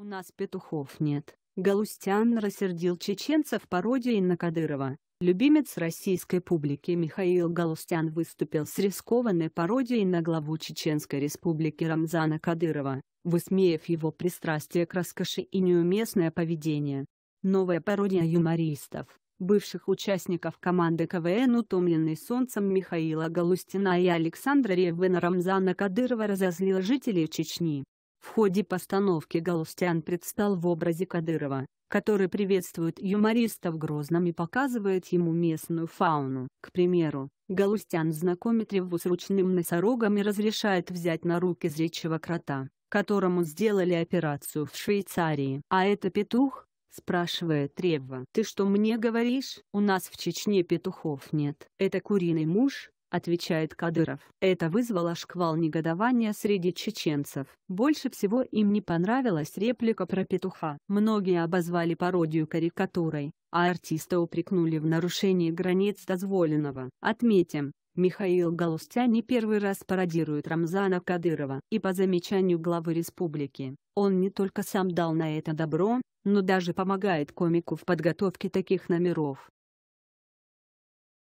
У нас петухов нет. Галустян рассердил чеченцев пародией на Кадырова. Любимец российской публики Михаил Галустян выступил с рискованной пародией на главу Чеченской республики Рамзана Кадырова, высмеяв его пристрастие к роскоши и неуместное поведение. Новая пародия юмористов, бывших участников команды КВН «Утомленный солнцем» Михаила Галустина и Александра Реввена Рамзана Кадырова разозлила жителей Чечни. В ходе постановки Галустян предстал в образе Кадырова, который приветствует юмориста в Грозном и показывает ему местную фауну. К примеру, Галустян знакомит Реву с ручным носорогом и разрешает взять на руки зрячего крота, которому сделали операцию в Швейцарии. «А это петух?» – спрашивает Ревва. «Ты что мне говоришь? У нас в Чечне петухов нет. Это куриный муж?» отвечает Кадыров. Это вызвало шквал негодования среди чеченцев. Больше всего им не понравилась реплика про петуха. Многие обозвали пародию карикатурой, а артиста упрекнули в нарушении границ дозволенного. Отметим, Михаил Галустя не первый раз пародирует Рамзана Кадырова. И по замечанию главы республики, он не только сам дал на это добро, но даже помогает комику в подготовке таких номеров.